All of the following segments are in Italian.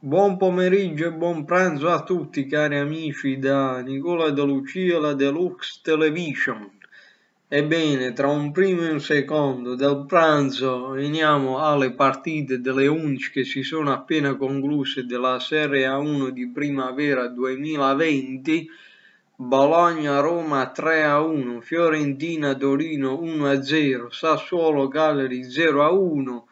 Buon pomeriggio e buon pranzo a tutti cari amici da Nicola De Lucia, la Deluxe Television. Ebbene, tra un primo e un secondo del pranzo veniamo alle partite delle 11 che si sono appena concluse della Serie A1 di primavera 2020. Bologna-Roma 3-1, Fiorentina-Torino 1-0, Sassuolo-Galleri 0-1,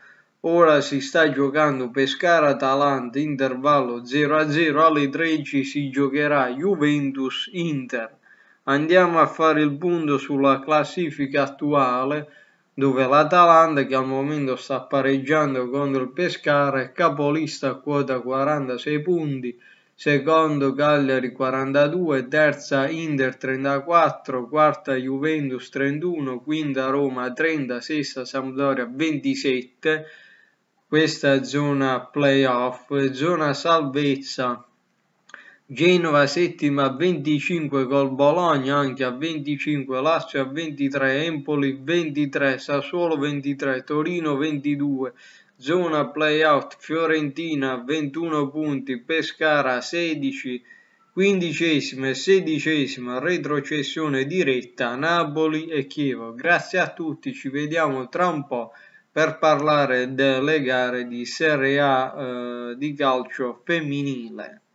Ora si sta giocando Pescara-Atalanta, intervallo 0-0, alle 13 si giocherà Juventus-Inter. Andiamo a fare il punto sulla classifica attuale dove l'Atalanta che al momento sta pareggiando contro il Pescara è capolista a quota 46 punti, secondo Cagliari 42, terza Inter 34, quarta Juventus 31, quinta Roma 30, sesta Sampdoria 27 questa zona playoff, zona salvezza. Genova settima a 25 col Bologna anche a 25, Lazio a 23, Empoli 23, Sassuolo 23, Torino 22, zona playout Fiorentina 21 punti, Pescara 16, quindicesima e sedicesima retrocessione diretta Napoli e Chievo. Grazie a tutti, ci vediamo tra un po' per parlare delle gare di Serie A eh, di calcio femminile.